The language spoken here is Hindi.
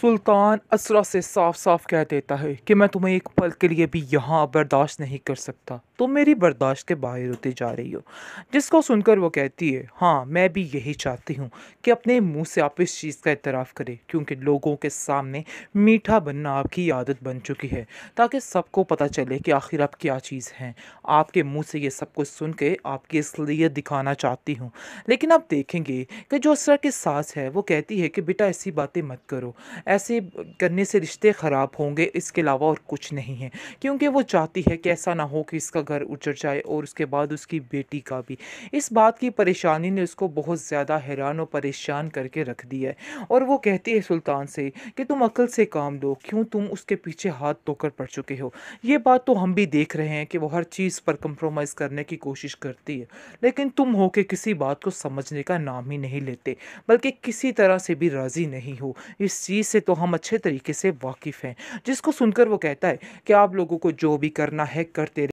सुल्तान असरा से साफ साफ कह देता है कि मैं तुम्हें एक पल के लिए भी यहाँ बर्दाश्त नहीं कर सकता तुम मेरी बर्दाश्त के बाहर होती जा रही हो जिसको सुनकर वो कहती है हाँ मैं भी यही चाहती हूँ कि अपने मुंह से आप इस चीज़ का इतराफ़ करें क्योंकि लोगों के सामने मीठा बनना आपकी आदत बन चुकी है ताकि सबको पता चले कि आखिर आप क्या चीज़ हैं आपके मुँह से ये सब कुछ सुन के आपकी इसलिए दिखाना चाहती हूँ लेकिन आप देखेंगे कि जो असरा की सास है वो कहती है कि बेटा ऐसी बातें मत करो ऐसे करने से रिश्ते ख़राब होंगे इसके अलावा और कुछ नहीं है क्योंकि वो चाहती है कि ऐसा ना हो कि इसका घर उजड़ जाए और उसके बाद उसकी बेटी का भी इस बात की परेशानी ने उसको बहुत ज़्यादा हैरान और परेशान करके रख दिया है और वो कहती है सुल्तान से कि तुम अकल से काम लो क्यों तुम उसके पीछे हाथ धोकर पड़ चुके हो ये बात तो हम भी देख रहे हैं कि वो हर चीज़ पर कंप्रोमाइज़ करने की कोशिश करती है लेकिन तुम हो के किसी बात को समझने का नाम ही नहीं लेते बल्कि किसी तरह से भी राज़ी नहीं हो इस चीज़ चीज़ से तो हम अच्छे तरीके से वाकिफ़ हैं जिसको सुनकर वो कहता है कि आप लोगों को जो भी करना है करते